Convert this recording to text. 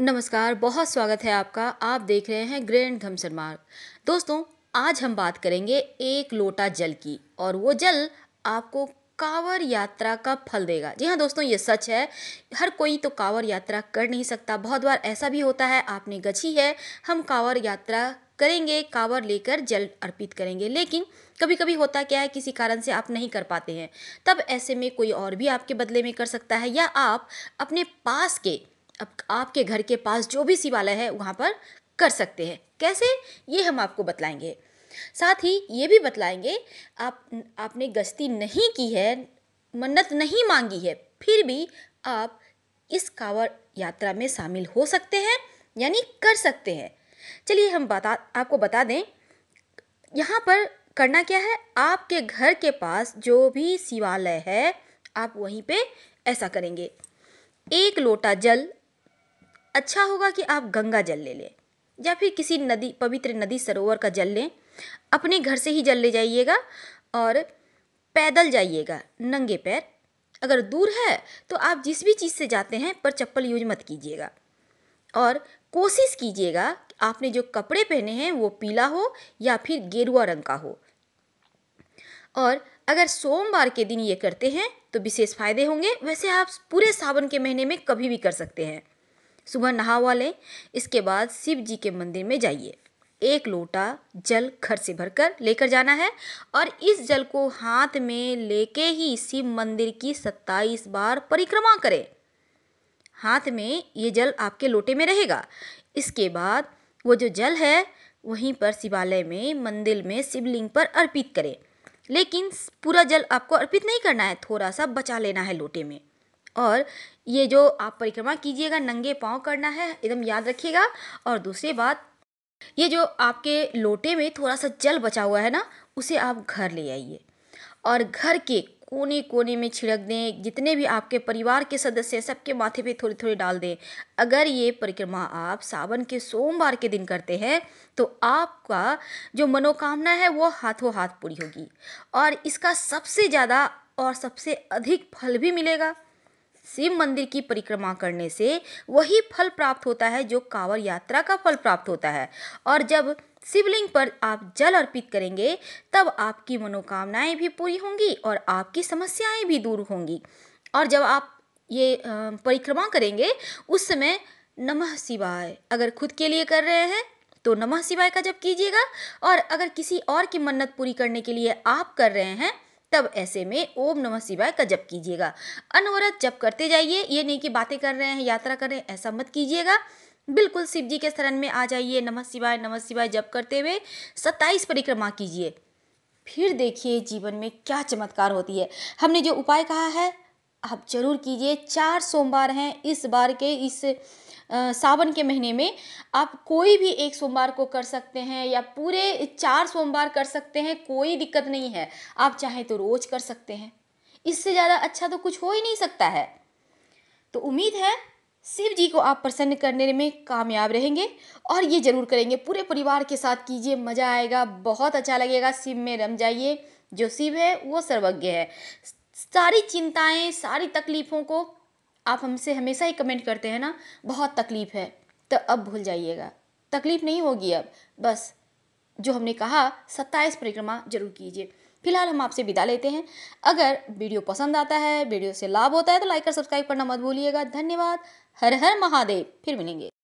नमस्कार बहुत स्वागत है आपका आप देख रहे हैं ग्रैंड घमसर मार्ग दोस्तों आज हम बात करेंगे एक लोटा जल की और वो जल आपको कावर यात्रा का फल देगा जी हाँ दोस्तों ये सच है हर कोई तो कावर यात्रा कर नहीं सकता बहुत बार ऐसा भी होता है आपने गछी है हम कावर यात्रा करेंगे कावर लेकर जल अर्पित करेंगे लेकिन कभी कभी होता क्या है किसी कारण से आप नहीं कर पाते हैं तब ऐसे में कोई और भी आपके बदले में कर सकता है या आप अपने पास के अब आपके घर के पास जो भी शिवालय है वहाँ पर कर सकते हैं कैसे ये हम आपको बतलाएंगे साथ ही ये भी बतलाएंगे आप आपने गश्ती नहीं की है मन्नत नहीं मांगी है फिर भी आप इस कांवड़ यात्रा में शामिल हो सकते हैं यानी कर सकते हैं चलिए हम बता आपको बता दें यहाँ पर करना क्या है आपके घर के पास जो भी शिवालय है आप वहीं पे ऐसा करेंगे एक लोटा जल अच्छा होगा कि आप गंगा जल ले लें या फिर किसी नदी पवित्र नदी सरोवर का जल लें अपने घर से ही जल ले जाइएगा और पैदल जाइएगा नंगे पैर अगर दूर है तो आप जिस भी चीज़ से जाते हैं पर चप्पल यूज मत कीजिएगा और कोशिश कीजिएगा आपने जो कपड़े पहने हैं वो पीला हो या फिर गेरुआ रंग का हो और अगर सोमवार के दिन ये करते हैं तो विशेष फायदे होंगे वैसे आप पूरे सावन के महीने में कभी भी कर सकते हैं सुबह नहावा लें इसके बाद शिव जी के मंदिर में जाइए एक लोटा जल घर से भरकर लेकर जाना है और इस जल को हाथ में लेके ही शिव मंदिर की सत्ताईस बार परिक्रमा करें हाथ में ये जल आपके लोटे में रहेगा इसके बाद वो जो जल है वहीं पर शिवालय में मंदिर में शिवलिंग पर अर्पित करें लेकिन पूरा जल आपको अर्पित नहीं करना है थोड़ा सा बचा लेना है लोटे में और ये जो आप परिक्रमा कीजिएगा नंगे पाँव करना है एकदम याद रखिएगा और दूसरी बात ये जो आपके लोटे में थोड़ा सा जल बचा हुआ है ना उसे आप घर ले आइए और घर के कोने कोने में छिड़क दें जितने भी आपके परिवार के सदस्य हैं सबके माथे पे थोड़ी थोड़ी डाल दें अगर ये परिक्रमा आप सावन के सोमवार के दिन करते हैं तो आपका जो मनोकामना है वो हाथों हाथ पूरी होगी और इसका सबसे ज़्यादा और सबसे अधिक फल भी मिलेगा शिव मंदिर की परिक्रमा करने से वही फल प्राप्त होता है जो कांवर यात्रा का फल प्राप्त होता है और जब शिवलिंग पर आप जल अर्पित करेंगे तब आपकी मनोकामनाएं भी पूरी होंगी और आपकी समस्याएं भी दूर होंगी और जब आप ये परिक्रमा करेंगे उस समय नमः शिवाय अगर खुद के लिए कर रहे हैं तो नमः शिवाय का जब कीजिएगा और अगर किसी और की मन्नत पूरी करने के लिए आप कर रहे हैं तब ऐसे में ओम नमः शिवाय का जप कीजिएगा अनवरत जप करते जाइए ये नहीं कि बातें कर रहे हैं यात्रा कर रहे हैं ऐसा मत कीजिएगा बिल्कुल शिव जी के शरण में आ जाइए नमः शिवाय नमः शिवाय जप करते हुए सत्ताईस परिक्रमा कीजिए फिर देखिए जीवन में क्या चमत्कार होती है हमने जो उपाय कहा है आप जरूर कीजिए चार सोमवार हैं इस बार के इस सावन के महीने में आप कोई भी एक सोमवार को कर सकते हैं या पूरे चार सोमवार कर सकते हैं कोई दिक्कत नहीं है आप चाहें तो रोज कर सकते हैं इससे ज़्यादा अच्छा तो कुछ हो ही नहीं सकता है तो उम्मीद है शिव जी को आप प्रसन्न करने में कामयाब रहेंगे और ये ज़रूर करेंगे पूरे परिवार के साथ कीजिए मज़ा आएगा बहुत अच्छा लगेगा शिव में रम जाइए जो शिव है वो सर्वज्ञ है सारी चिंताएं सारी तकलीफ़ों को आप हमसे हमेशा ही कमेंट करते हैं ना बहुत तकलीफ़ है तो अब भूल जाइएगा तकलीफ़ नहीं होगी अब बस जो हमने कहा सत्ताईस परिक्रमा जरूर कीजिए फिलहाल हम आपसे विदा लेते हैं अगर वीडियो पसंद आता है वीडियो से लाभ होता है तो लाइक और सब्सक्राइब करना मत भूलिएगा धन्यवाद हर हर महादेव फिर मिलेंगे